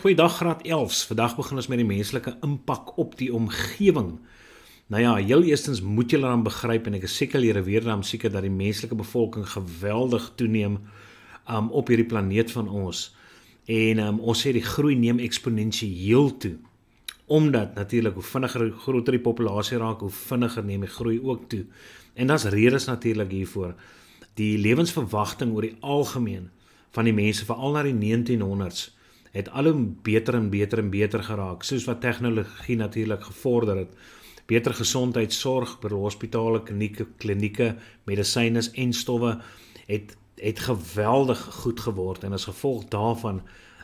goeiedag graad 11s. Vandag begin ons met die menslike impak op die omgewing. Nou ja, heel eerstens moet julle dan begryp en ek is seker julle weer dan seker dat die menslike bevolking geweldig toeneem um, op hierdie planeet van ons. En um, ons sê die groei neem eksponensieel toe. Omdat natuurlik hoe vinniger groter die populasie raak, hoe vinniger neem die groei ook toe. En daar's redes natuurlik hiervoor. Die lewensverwagting oor die algemeen van die mense veral na die 1900s het al hoe beter en beter en beter geraak soos wat tegnologie natuurlik gevorder het beter gesondheidsorg by hospitale klinieke klinieke medisyne en stowwe het het geweldig goed geword en as gevolg daarvan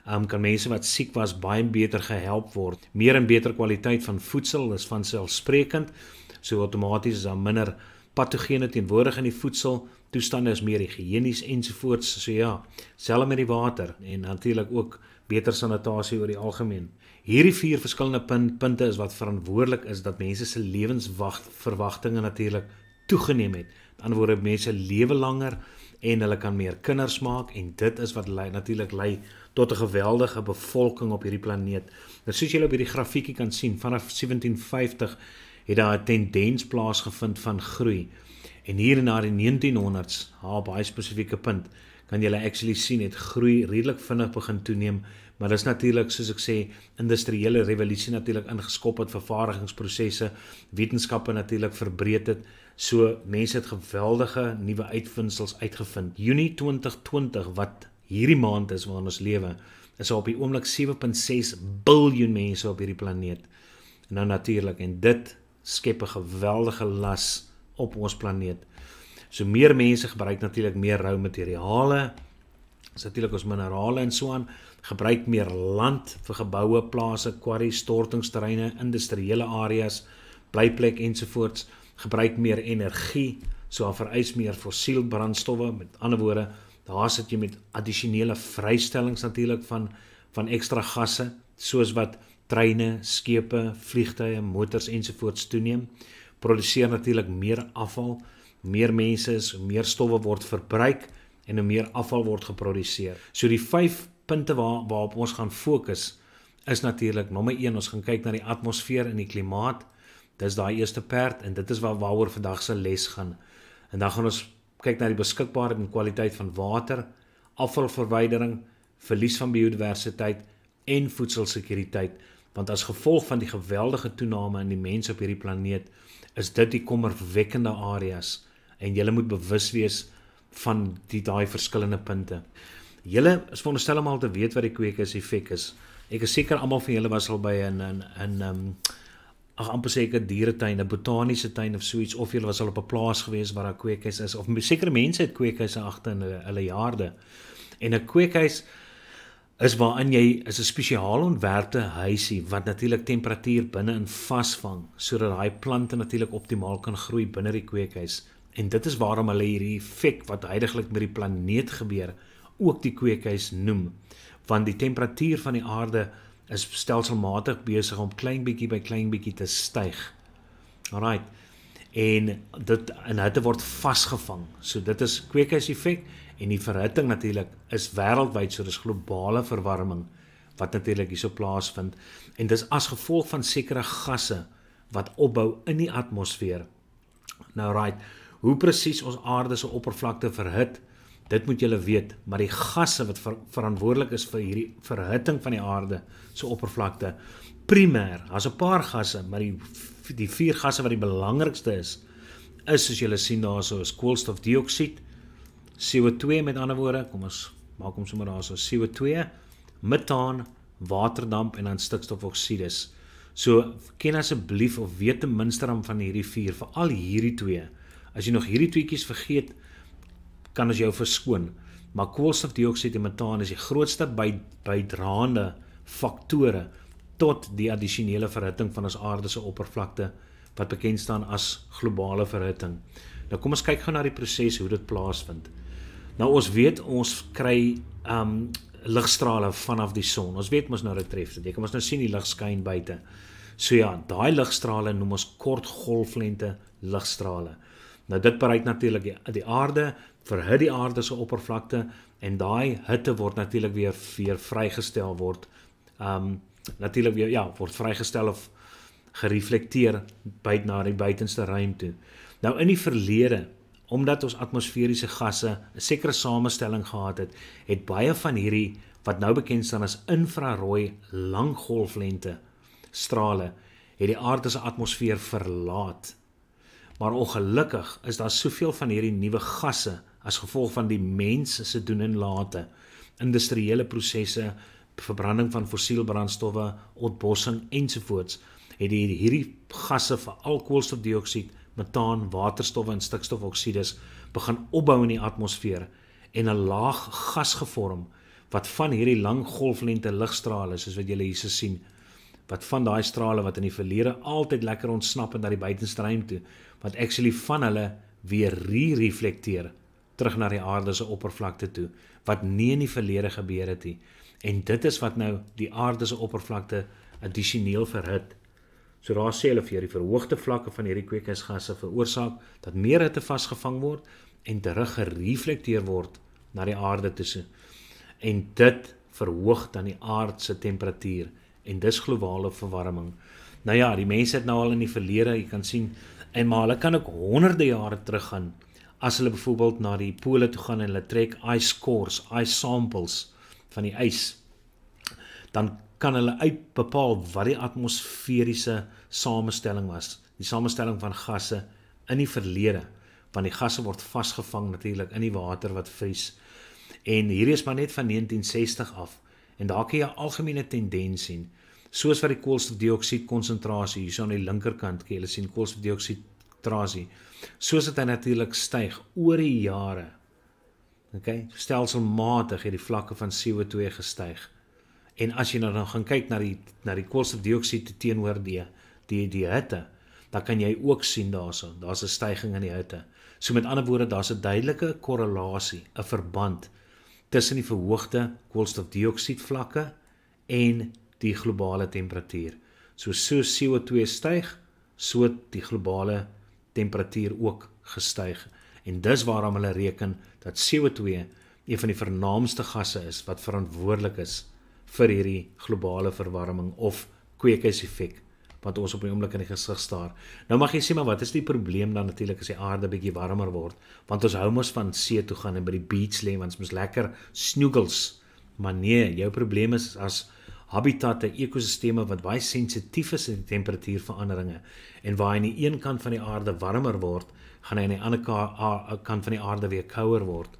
um, kan mense wat siek was baie beter gehelp word meer en beter kwaliteit van voedsel is van selfsprekend so outomaties is daar minder patogene teenwoordig in die voedsel toestande is meer higienies ensovoorts so ja selfs met die water en natuurlik ook beter sanitasie oor die algemeen hierdie vier verskillende punt, punte is wat verantwoordelik is dat mense se lewenswagverwagtinge natuurlik toegeneem het aan die ander woorde mense lewe langer en hulle kan meer kinders maak en dit is wat lei natuurlik lei tot 'n geweldige bevolking op hierdie planeet. Nou soos julle op hierdie grafiekie kan sien, vanaf 1750 het daar 'n tendens plaasgevind van groei. En hier na die 1900s, haar baie spesifieke punt, kan jy actually sien het groei redelik vinnig begin toeneem, maar dit is natuurlik soos ek sê, industriële revolusie natuurlik ingeskop het vervaardigingsprosesse, wetenskappe natuurlik verbreed het. So mense het geweldige nuwe uitvindsels uitgevind. Junie 2020 wat hierdie maand is waarin ons lewe, is op die oomblik 7.6 biljoen mense op hierdie planeet. En nou natuurlik en dit skep 'n geweldige las op ons planeet. So meer mense gebruik natuurlik meer rou materiale. Ons natuurlik ons minerale en so aan gebruik meer land vir geboue, plase, quarry, stortingsterreine, industriële areas, blyplek ensovoorts, gebruik meer energie, so daar vereis meer fossielbrandstowwe. Met ander woorde, daar sit jy met addisionele vrystellings natuurlik van van ekstra gasse soos wat treine, skepe, vliegtye, motors ensovoorts toeneem produseer natuurlik meer afval, meer mense is, meer stowwe word verbruik en hoe meer afval word geproduseer. So die 5 punte waar waarop ons gaan fokus is natuurlik nommer 1, ons gaan kyk na die atmosfeer en die klimaat. Dis daai eerste perd en dit is waar waaroor vandag se les gaan. En dan gaan ons kyk na die beskikbaarheid en kwaliteit van water, afvalverwydering, verlies van biodiversiteit en voedselsekuriteit want as gevolg van die geweldige toename in die mense op hierdie planeet is dit die kommerwekkende areas en jy moet bewus wees van die daai verskillende punte. Julle is veronderstel om al te weet wat die kweekers effek is. Ek is seker almal van julle was al by 'n 'n 'n um ag amper seker dieretuin, 'n botaniese tuin of so iets of julle was al op 'n plaas gewees waar daar kweekhuise is of seker mense het kweekhuise agter in hulle hulle jaarde. En 'n kweekhuis is waarin jy is 'n spesiaal ontwerpte huisie wat natuurlik temperatuur binne in vasvang sodat daai plante natuurlik optimaal kan groei binne die kweekhuis en dit is waarom hulle hierdie effek wat heidaglik met die planeet gebeur ook die kweekhuis noem want die temperatuur van die aarde is stelselmatig besig om klein bietjie by klein bietjie te styg. Alraight en dit en hitte word vasgevang. So dit is kweekhuis effek en die verhitting natuurlik is wêreldwyd so dis globale verwarming wat natuurlik hierso plaasvind en dis as gevolg van sekere gasse wat opbou in die atmosfeer. Nou right, hoe presies ons aarde se oppervlakte verhit, dit moet julle weet, maar die gasse wat ver, verantwoordelik is vir hierdie verhitting van die aarde se oppervlakte, primêr. Daar's 'n paar gasse, maar die die vier gasse wat die belangrikste is is soos julle sien daarso is koolstofdioksied, CO2 met ander woorde, kom ons maak hom sommer daarso CO2, metaan, waterdamp en dan stikstofoksiedes. So ken asseblief of weet ten minste om van hierdie vier, veral hierdie twee. As jy nog hierdie tweeetjies vergeet, kan ons jou verskoon. Maar koolstofdioksied en metaan is die grootste by, bydraende faktore tot die addisionele verhitting van ons aarde se oppervlakte wat bekend staan as globale verhitting. Nou kom ons kyk gou na die proses hoe dit plaasvind. Nou ons weet ons kry um ligstrale vanaf die son. Ons weet mos nou dat dit tref. Jy kan ons nou sien die lig skyn buite. So ja, daai ligstrale noem ons kortgolflengte ligstrale. Nou dit bereik natuurlik die, die aarde, verhit die aarde se oppervlakte en daai hitte word natuurlik weer weer vrygestel word. Um natuurlik weer ja, word vrygestel of gereflekteer byt na die buitenste ruimte. Nou in die verlede, omdat ons atmosferiese gasse 'n sekere samestelling gehad het, het baie van hierdie wat nou bekend staan as infrarooi langgolflengte strale het die aarde se atmosfeer verlaat. Maar ongelukkig is daar soveel van hierdie nuwe gasse as gevolg van die mens se doen en late industriële prosesse, verbranding van fossielbrandstowwe, ontbossing ensovoorts het die hierdie gasse vir koolstofdioksied, metaan, waterstof en stikstofoksiedes begin opbou in die atmosfeer en 'n laag gas gevorm wat van hierdie lang golflengte ligstrale soos wat julle hier se sien wat van daai strale wat in die verlede altyd lekker ontsnap en na die buitestruim toe wat actually van hulle weer re-reflekteer terug na die aarde se oppervlakte toe wat nie in die verlede gebeur het nie. En dit is wat nou die aarde se oppervlakte addisioneel verhit. So daar sê hulle vir die verhoogde vlakke van hierdie kweekhuisgasse veroorsaak dat meer hitte vasgevang word en terug gereflekteer word na die aarde toe. En dit verhoog dan die aardse temperatuur en dis globale verwarming. Nou ja, die mense het nou al in die verlede, jy kan sien, en maar hulle kan ook honderde jare terug gaan as hulle byvoorbeeld na die pole toe gaan en hulle trek ice cores, ice samples van die ys, dan kan hulle uit bepaal wat die atmosferiese samestelling was, die samestelling van gasse in die verlede, want die gasse word vasgevang natuurlik in die water wat vries. En hierdie is maar net van 1960 af en daar kan jy 'n algemene tendens sien. Soos wat die koolstofdioksied konsentrasie hier so aan die linkerkant, kan jy hulle sien koolstofdioksied trasie. Soos dit natuurlik styg oor die jare. Okay, stelselmatig het die vlakke van CO2 gestyg. En as jy nou gaan kyk na die na die koolstofdioksied teenoor die die die hitte, dan kan jy ook sien daarso, daar's 'n styging in die hitte. So met ander woorde, daar's 'n duidelike korrelasie, 'n verband tussen die verhoogde koolstofdioksied vlakke en die globale temperatuur. So so CO2 styg, so die globale temperatuur ook gestyg. En dis waarom hulle reken dat CO2 een van die vernaamste gasse is wat verantwoordelik is vir hierdie globale verwarming of kweekhuiseffek wat ons op die oomblik in die gesig staar. Nou mag jy sê maar wat is die probleem dan natuurlik as die aarde bietjie warmer word? Want ons hou mos van see toe gaan en by die beach lê want ons mos lekker snoekels. Maar nee, jou probleem is as habitatte, ekosisteme wat baie sensitief is aan temperatuurveranderinge en waar hy aan die een kant van die aarde warmer word, gaan hy aan die ander kant van die aarde weer kouer word.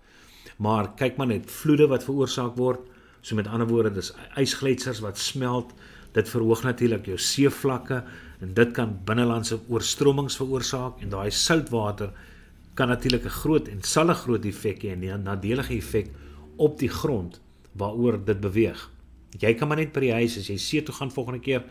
Maar kyk maar net vloede wat veroorsaak word. So met ander woorde, dis ysgletsers wat smelt. Dit verhoog natuurlik jou seevlakke en dit kan binnelandse oorstromings veroorsaak en daai soutwater kan natuurlik 'n groot en sal 'n groot effek hê en 'n nadelige effek op die grond waaroor dit beweeg. Jy kan maar net by die huis as jy see toe gaan volgende keer,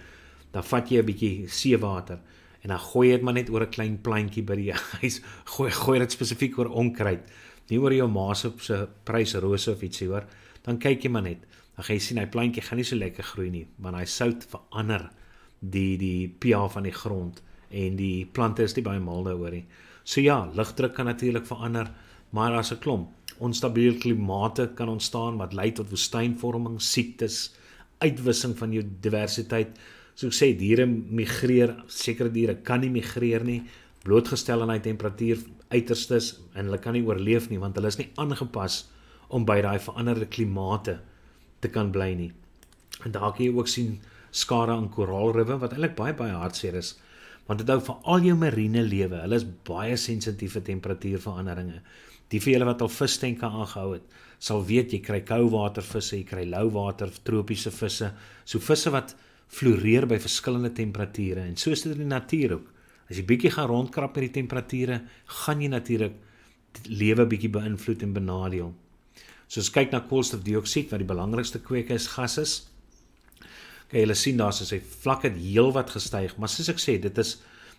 dan vat jy 'n bietjie seewater en dan gooi jy dit maar net oor 'n klein plantjie by die huis. Gooi gooi dit spesifiek oor onkruid, nie oor jou ma se se prysrose of ietsie hoor. Dan kyk jy maar net. Dan gaan jy sien hy plantjie gaan nie so lekker groei nie, want hy sout verander die die pH van die grond en die plante is nie baie mal daaroor nie. So ja, ligdruk kan natuurlik verander, maar daar's 'n klomp onstabiel klimate kan ontstaan wat lei tot woestynvorming, siektes, uitwissing van jou diversiteit. So ek sê diere migreer, sekere diere kan nie migreer nie, blootgestel aan hy temperatuur uiterstes en hulle kan nie oorleef nie want hulle is nie aangepas om by daai veranderde klimate te kan bly nie. En daar kan jy ook sien skare aan koraalriwe wat eintlik baie baie hartseer is want dit hou vir al jou marine lewe. Hulle is baie sensitief vir temperatuurveranderinge. Die vir julle wat al visstenke aangehou het, sal weet jy kry kouwater visse, jy kry louwater tropiese visse, so visse wat floreer by verskillende temperature en so is dit in die natuur ook. As jy bietjie gaan rondkrap met die temperature, gaan jy natuurlik lewe bietjie beïnvloed en benadeel. So as kyk na koolstofdioksied wat die belangrikste kweekhuis gas is. Kyk, julle sien daar s'n sy vlak het heelwat gestyg, maar soos ek sê, dit is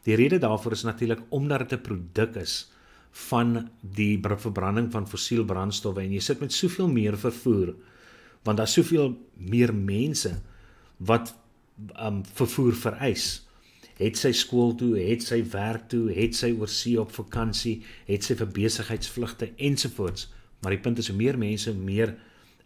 die rede daarvoor is natuurlik omdat dit 'n produk is van die verbranding van fossiel brandstowwe en jy sit met soveel meer vervoer want daar's soveel meer mense wat um vervoer vereis. Het sy skool toe, het sy werk toe, het sy oor see op vakansie, het sy vir besigheidsvlugte ensovoorts. Maar die punt is hoe meer mense meer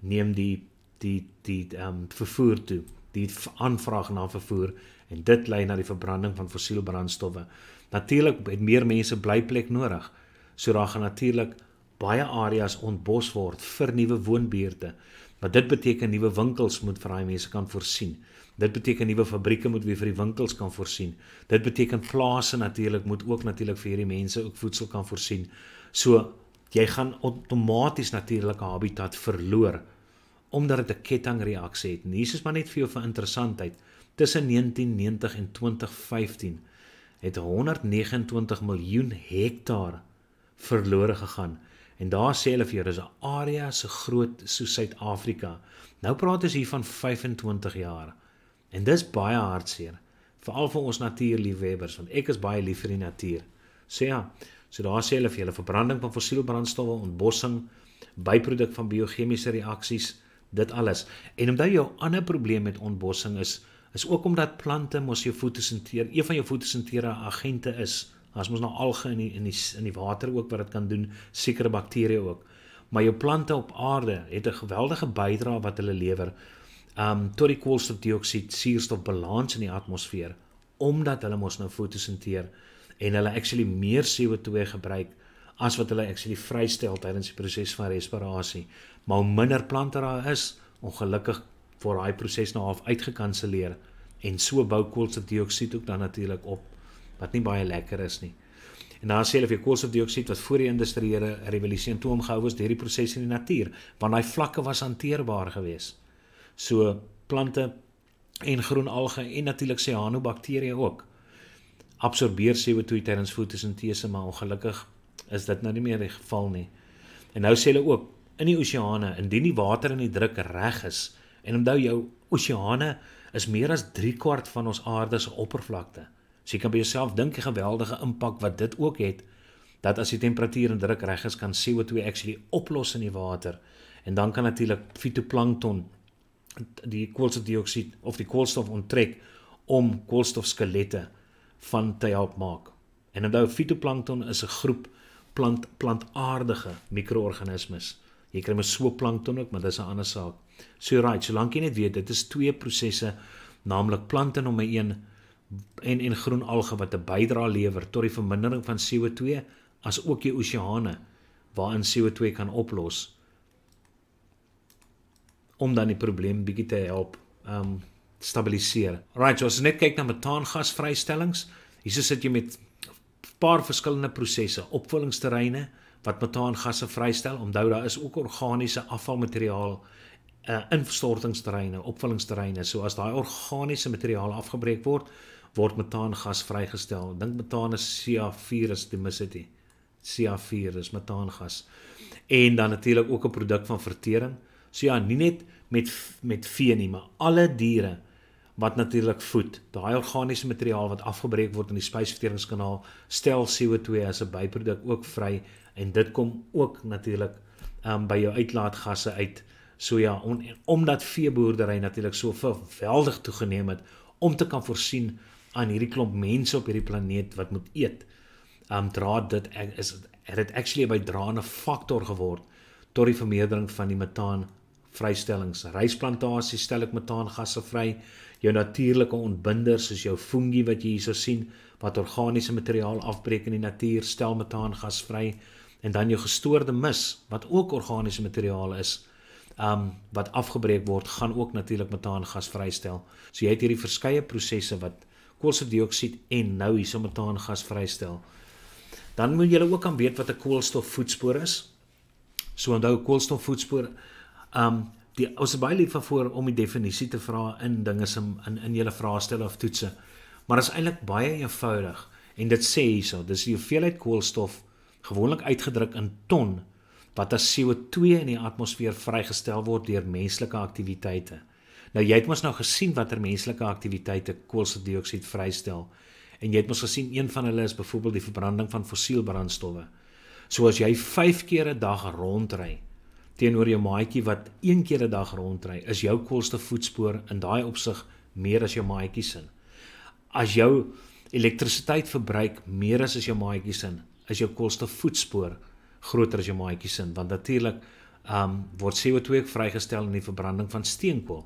neem die die die um vervoer toe, die aanvraag na vervoer en dit lei na die verbranding van fossiel brandstowwe. Natuurlik het meer mense blyplek nodig. So daar gaan natuurlik baie areas ontbos word vir nuwe woonbuurte. Maar dit beteken nuwe winkels moet vir daai mense kan voorsien. Dit beteken nuwe fabrieke moet weer vir die winkels kan voorsien. Dit beteken plase natuurlik moet ook natuurlik vir hierdie mense ook voedsel kan voorsien. So jy gaan outomaties natuurlike habitat verloor omdat dit 'n kettingreaksie het. En hier is maar net vir jou vir interessantheid. Tussen 1990 en 2015 het 129 miljoen hektaar verlore gegaan. En daar sê hulle vir jou, dis 'n area so groot so Suid-Afrika. Nou praat ons hier van 25 jaar. En dis baie hartseer, veral vir ons natuurliefhebbers want ek is baie lief vir die natuur. Sê so ja, so daar sê hulle vir julle verbranding van fossiele brandstowwe, ontbossing, byproduk van biochemiese reaksies, dit alles. En omdat jou ander probleem met ontbossing is, is ook omdat plante mos jou fotosinteer, een van jou fotosinteer agente is. Daar's mos nou alge in die, in die in die water ook wat dit kan doen, sekere bakterieë ook. Maar jou plante op aarde het 'n geweldige bydrae wat hulle lewer um tot die koolstofdioksied suurstofbalans in die atmosfeer omdat hulle mos nou fotosinteer en hulle actually meer CO2 gebruik as wat hulle actually vrystel tydens die proses van respirasie. Maar hoe minder plante daar is, ongelukkig word daai proses nou half uitgekanselleer en so bou koolstofdioksied ook dan natuurlik op wat nie baie lekker is nie. En dan sê hulle vir koolstofdioksied wat voor die industriële revolusie in toom gehou is deur die proses in die natuur, want daai vlakke was hanteerbaar geweest. So plante en groen alge en natuurlik cyanobakterieë ook absorbeer CO2 tydens fotosintese, maar ongelukkig is dit nou nie meer die geval nie. En nou sê hulle ook in die oseane, indien die water in die druk reg is, en onthou jou oseane is meer as 3/4 van ons aarde se oppervlakte. So jy kan by jouself dink die geweldige impak wat dit ook het dat as die temperatuur en druk reg is kan CO2 actually oplos in die water en dan kan natuurlik fitoplankton die koolstofdioksied of die koolstof onttrek om koolstofskelette van te help maak. En onthou fitoplankton is 'n groep plant plantaardige mikroorganismes. Jy kry mos so plankton ook, maar dis 'n ander saak. So right, solank jy net weet dit is twee prosesse, naamlik plante nommer 1 en en groen alge wat 'n bydra lewer tot die vermindering van CO2 as ook die oseane waarin CO2 kan oplos om dan die probleem bietjie te help um stabiliseer. Right, so as jy net kyk na metaangasvrystellings, hier sit jy met 'n paar verskillende prosesse, opvullingsterreine wat metaangasse vrystel. Onthou daar is ook organiese afvalmateriaal, uh instortingsterreine, opvullingsterreine. So as daai organiese materiaal afgebreek word, word metaan gas vrygestel. Dink metaan is CA4 as jy mis dit. CA4 is metaan gas. En dan natuurlik ook 'n produk van vertering. So ja, nie net met met vee nie, maar alle diere wat natuurlik voed. Daai organiese materiaal wat afgebreek word in die spysverteringskanaal stel CO2 as 'n byproduk ook vry en dit kom ook natuurlik um, ehm, by jou uitlaatgasse uit. So ja, on, omdat veeboerdery natuurlik so geweldig toegeneem het om te kan voorsien aan hierdie klomp mense op hierdie planeet wat moet eet. Um dra dit e- is het dit actually 'n bydraende faktor geword tot die vermeerdering van die metaan vrystellings. Rysplantasies stel ek metaangasse vry, jou natuurlike ontbinders soos jou fungi wat jy hierso sien wat organiese materiaal afbreek in die natuur, stel metaangas vry en dan jou gestoorde mis wat ook organiese materiaal is um wat afgebreek word gaan ook natuurlik metaangas vrystel. So jy het hierdie verskeie prosesse wat koolstofdioksied en nou hierso metaan gas vrystel. Dan moet jy ook aan weet wat 'n koolstofvoetspoor is. So onthou koolstofvoetspoor um die ons is baie lief daarvoor om die definisie te vra in dinge se in in julle vraestelle of toetsse. Maar dit is eintlik baie eenvoudig en dit sê hierso, dis die hoeveelheid koolstof gewoonlik uitgedruk in ton wat as CO2 in die atmosfeer vrygestel word deur menslike aktiwiteite. Nou jy het mos nou gesien watter menslike aktiwiteite koolstofdioksied vrystel en jy het mos gesien een van hulle is byvoorbeeld die verbranding van fossielbrandstowwe. So as jy 5 keer 'n dag rondry teenoor jou maatjie wat 1 keer 'n dag rondry, is jou koolstofvoetspoor in daai opsig meer as jou maatjie se. As jou elektrisiteit verbruik meer as as jou maatjie se, is jou koolstofvoetspoor groter as jou maatjie se, want natuurlik ehm um, word CO2 vrygestel in die verbranding van steenkool.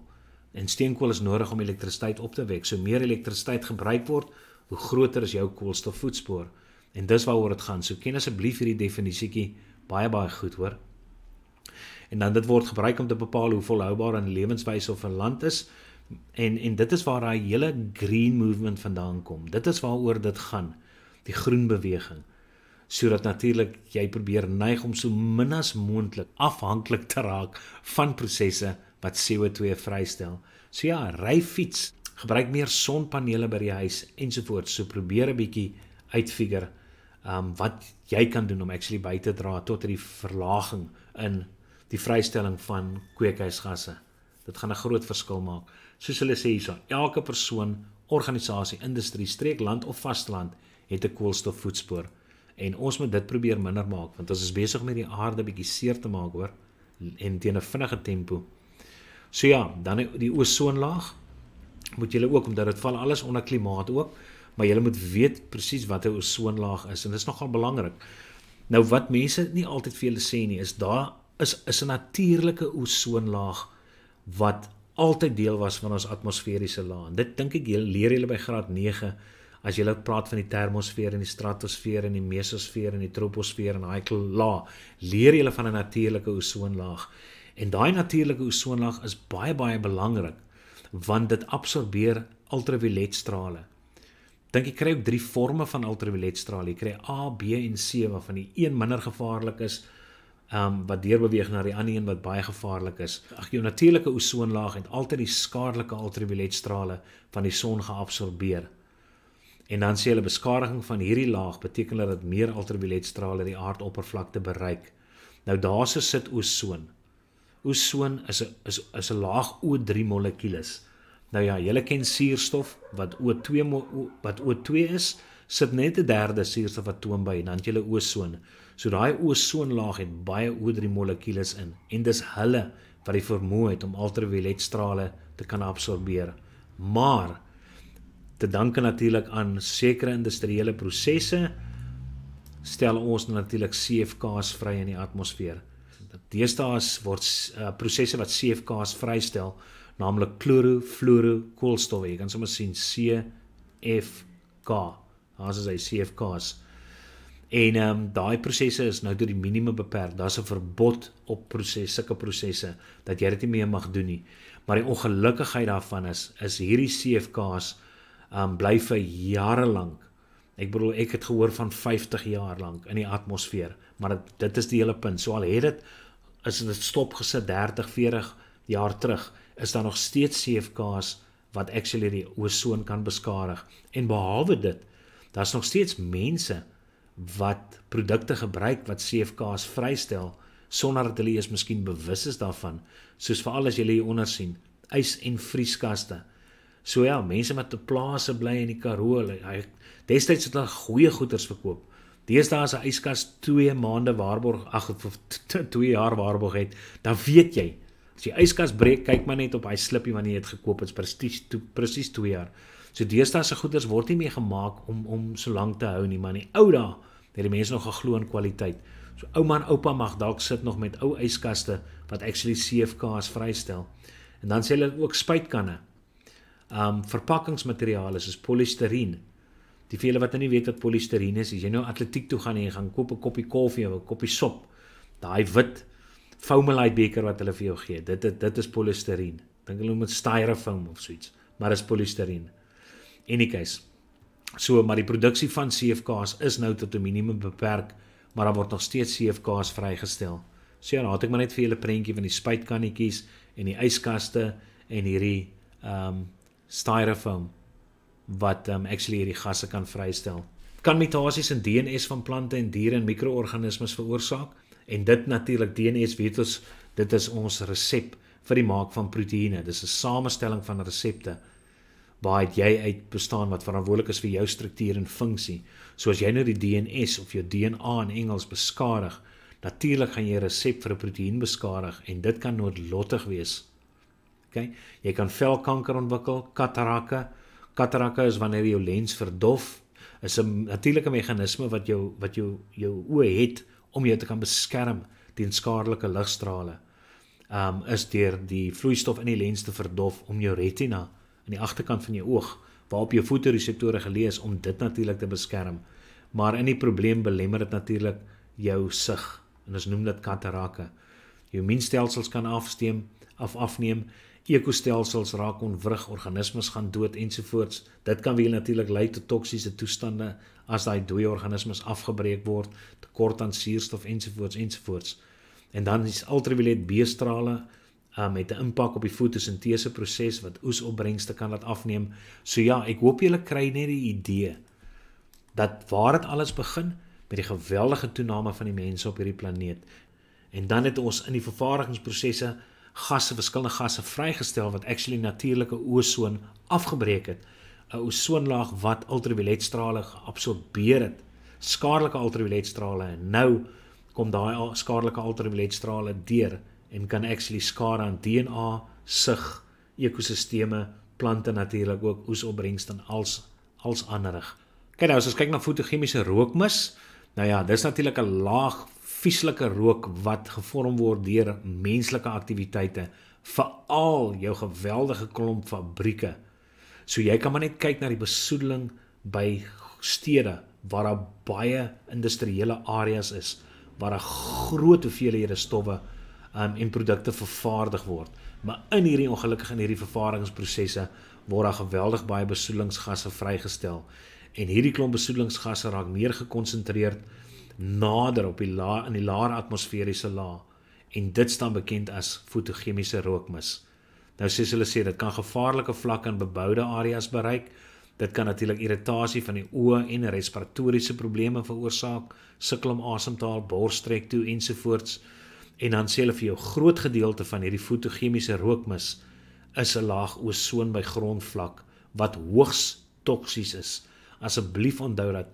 En steenkool is nodig om elektrisiteit op te wek. So meer elektrisiteit gebruik word, hoe groter is jou koolstofvoetspoor. En dis waaroor dit gaan. So ken asseblief hierdie definisietjie baie baie goed, hoor. En dan dit word gebruik om te bepaal hoe volhoubaar 'n lewenswyse of 'n land is. En en dit is waar daai hele green movement vandaan kom. Dit is waaroor dit gaan. Die groen beweging. Sodat natuurlik jy probeer neig om so min as moontlik afhanklik te raak van prosesse wat CO2 vrystel. So ja, ry fiets, gebruik meer sonpanele by die huis ensovoorts. So probeer 'n bietjie uitfigure um wat jy kan doen om actually by te dra tot hierdie verlaging in die vrystelling van kweekhuisgasse. Dit gaan 'n groot verskil maak. Soos hulle sê hierson, elke persoon, organisasie, industrie, streek, land of vasteland het 'n koolstofvoetspoor en ons moet dit probeer minder maak want ons is besig om hierdie aarde bietjie seer te maak hoor en teen 'n vinnige tempo. So ja, dan die ozonlaag moet julle ook omdat dit val alles onder klimaat ook, maar julle moet weet presies wat 'n ozonlaag is en dit is nogal belangrik. Nou wat mense nie altyd vir julle sê nie, is daar is is 'n natuurlike ozonlaag wat altyd deel was van ons atmosferiese laag. Dit dink ek julle leer julle by graad 9 as julle praat van die termosfeer en die stratosfeer en die mesosfeer en die troposfeer en daai laag, leer julle van 'n natuurlike ozonlaag. En daai natuurlike osoonlaag is baie baie belangrik want dit absorbeer ultravioletstrale. Dink jy kry ook drie forme van ultravioletstrale? Jy kry A, B en C waarvan die een minder gevaarlik is um wat deurbeweeg na die ander een wat baie gevaarlik is. Ag jou natuurlike osoonlaag het altyd die skadelike ultravioletstrale van die son geabsorbeer. En dan sê hulle beskadiging van hierdie laag beteken dat meer ultravioletstrale die aardoppervlakte bereik. Nou daar se sit osoon. Osoon is 'n is is 'n laag O3 molekules. Nou ja, julle ken suurstof wat O2 wat O2 is, sit net 'n derde suurstofatoom by en dan het julle osoon. So daai osoonlaag het baie O3 molekules in en dis hulle wat die vermoë het om ultraviolet strale te kan absorbeer. Maar te danke natuurlik aan sekere industriële prosesse stel ons natuurlik CFK's vry in die atmosfeer. Deesdaas word uh, prosesse wat CFKs vrystel, naamlik kloro, fluoro, koolstof. Jy kan sommer sien CFK. Daar's as hy CFKs. En ehm um, daai prosesse is nou tot die minimum beperk. Daar's 'n verbod op prosesse, sulke prosesse dat jy dit nie meer mag doen nie. Maar die ongelukkigheid daarvan is is hierdie CFKs ehm um, bly vir jare lank. Ek bedoel ek het gehoor van 50 jaar lank in die atmosfeer, maar dit, dit is die hele punt. So al het dit is dit stop gesit 30, 40 jaar terug, is daar nog steeds CFKs wat actually die ozon kan beskadig. En behalwe dit, daar's nog steeds mense wat produkte gebruik wat CFKs vrystel sonder dat hulle eens miskien bewus is daarvan, soos veral as jy hier onder sien, ys- en vrieskaste. So ja, mense wat te plase bly in die Karoo, hy destyds het hulle goeie goederes verkoop deesdae as 'n yskas 2 maande waarborg ag of 2 jaar waarborg het, dan weet jy as die yskas breek, kyk maar net op hy slippie wanneer jy dit gekoop het, presies presies 2 jaar. So deesdae se goeders word nie meer gemaak om om so lank te hou nie, maar in die ou dae het die mense nog geglo in kwaliteit. So ouma en oupa mag dalk sit nog met ou yskaste wat actually CFKs vrystel. En dan sê hulle ook spuitkanne. Um verpakkingsmateriaal is polistireen. Die vir julle wat nie weet wat polistirien is, as jy nou atletiek toe gaan en jy gaan koop 'n koppie koffie of 'n koppie sop, daai wit foamelite beker wat hulle vir jou gee, dit dit dit is polistirien. Dink hulle moet styrofoam of so iets, maar dit is polistirien. In enige geval. So, maar die produksie van CFKs is nou tot 'n minimum beperk, maar daar word nog steeds CFKs vrygestel. So ja, nou het ek maar net vir julle 'n prentjie van die spuitkannetjies en die yskaste en hierdie ehm um, styrofoam wat ehm um, actually hierdie gasse kan vrystel. Kan mutasies in DNS van plante en diere en mikroorganismes veroorsaak en dit natuurlik DNS weet ons dit is ons resep vir die maak van proteïene. Dis 'n samestelling van resepte waaruit jy uit bestaan wat verantwoordelik is vir jou struktuur en funksie. So as jy nou die DNS of jou DNA in Engels beskadig, natuurlik gaan jy 'n resep vir 'n proteïen beskadig en dit kan noodlottig wees. OK? Jy kan velkanker ontwikkel, katarakte, Katarakke is wanneer jou lens verdof. Is 'n natuurlike meganisme wat jou wat jou jou oë het om jou te kan beskerm teen skadelike ligstrale. Um is deur die vloeistof in die lens te verdof om jou retina aan die agterkant van jou oog waarop jou fotoreseptore gelees om dit natuurlik te beskerm. Maar in die probleem belemmer dit natuurlik jou sig en ons noem dit katarakke. Jou minstelsels kan afsteem of afneem ekostelsels raak ontwrig, organismes gaan dood ensovoorts. Dit kan weer natuurlik lei tot toksiese toestande as daai dooie organismes afgebreek word, tekort aan suurstof ensovoorts ensovoorts. En dan is ultraviolet B-strale um, uh, het 'n impak op die fotosintese proses wat oesopbrengste kan laat afneem. So ja, ek hoop julle kry net die idee dat waar dit alles begin met die geweldige toename van die mense op hierdie planeet. En dan het ons in die vervaardigingsprosesse gasse, verskillende gasse vrygestel wat actually natuurlike ozon afgebreek het. 'n Ozonlaag wat ultravioletstrale geabsorbeer het. Skadelike ultravioletstrale en nou kom daai skadelike ultravioletstrale deur en kan actually skade aan DNA, sig, ekosisteme, plante natuurlik ook oesopbrengs dan als als anderig. Kyk nou, as ons kyk na fotochemiese rookmis, nou ja, dis natuurlik 'n laag vieslike rook wat gevorm word deur menslike aktiwiteite, veral jou geweldige klomp fabrieke. So jy kan maar net kyk na die besoedeling by stede waar daar baie industriële areas is waar 'n groot hoeveelhede stowwe um, en produkte vervaardig word. Maar in hierdie ongelukkige in hierdie vervaardigingsprosesse word daar geweldig baie besoedelingsgasse vrygestel en hierdie klomp besoedelingsgasse raak meer gekonsentreerd nader op die laar in die laar atmosferiese laag en dit staan bekend as fotochemiese rookmis. Nou sies hulle sê dit kan gevaarlike vlakke in beboude areas bereik. Dit kan natuurlik irritasie van die oë en respiratoriese probleme veroorsaak, sukkel om asem te haal, borsstrek toe ensovoorts. En dan sê hulle vir jou groot gedeelte van hierdie fotochemiese rookmis is 'n laag ozon by grondvlak wat hoogs toksies is. Asseblief onthou dat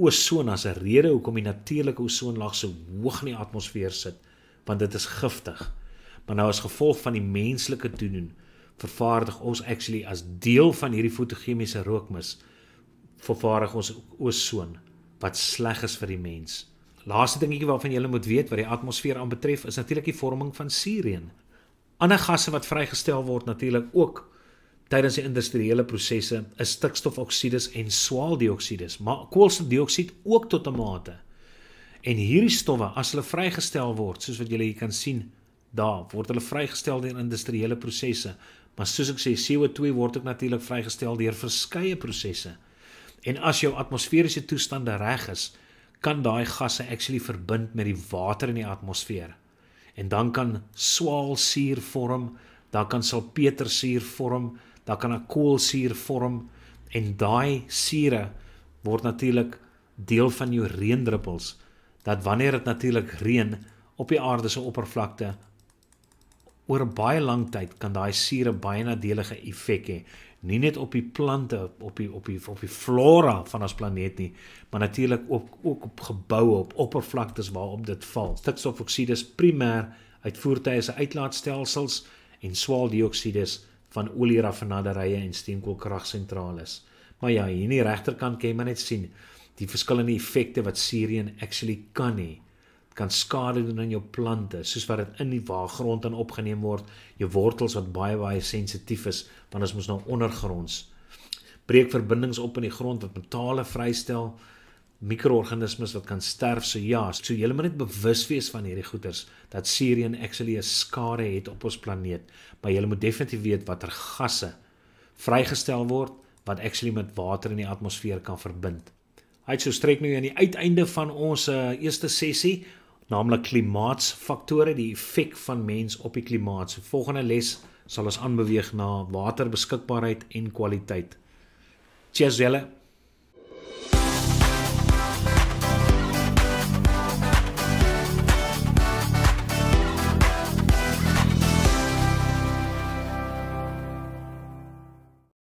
ozoon as 'n rede hoekom die natuurlike ozoonlaag so hoog in die atmosfeer sit, want dit is giftig. Maar nou as gevolg van die menslike toedoen vervaardig ons actually as deel van hierdie fotochemiese rookmis vervaardig ons ozoon wat sleg is vir die mens. Laaste dingetjie waarvan jy moet weet wat die atmosfeer aanbetref is natuurlik die vorming van sureen. Ander gasse wat vrygestel word natuurlik ook tydens die industriële prosesse is stikstofoksiedes en swaaldioksiedes, maar koolstofdioksied ook tot 'n mate. En hierdie stowwe as hulle vrygestel word, soos wat julle hier kan sien, daar word hulle vrygestel deur industriële prosesse, maar soos ek sê CO2 word ook natuurlik vrygestel deur verskeie prosesse. En as jou atmosferiese toestande reg is, kan daai gasse actually verbind met die water in die atmosfeer. En dan kan swaalsuur vorm, dan kan salpetersuur vorm, dan kan 'n koolsuur vorm en daai sure word natuurlik deel van jou reendruppels dat wanneer dit natuurlik reën op die aarde se oppervlakte oor baie lang tyd kan daai sure baie nadelige effek hê nie net op die plante op die op die op die flora van ons planeet nie maar natuurlik ook ook op geboue op oppervlaktes waarop dit val stikstofoksied is primêr uit voertuie se uitlaatstelsels en swaaldioksied is van olieraffinaderye en steenkoolkragsentrales. Maar ja, hier in die regterkant kan jy maar net sien die verskillende effekte wat Syrian actually kan hê. Dit kan skade doen aan jou plante, soos wat dit in die waargrond dan opgeneem word, jou wortels wat baie baie sensitief is, want as ons nou ondergronds breek verbindings op in die grond wat metale vrystel, mikroorganismes wat kan sterf so ja so jy moet net bewus wees van hierdie goeters dat Sirian actually 'n skade het op ons planeet maar jy moet definitief weet watter gasse vrygestel word wat actually met water in die atmosfeer kan verbind hy het so strek nou aan die uiteinde van ons eh, eerste sessie naamlik klimaatsfaktore die effek van mens op die klimaat so volgende les sal ons aanbeweeg na waterbeskikbaarheid en kwaliteit cheers julle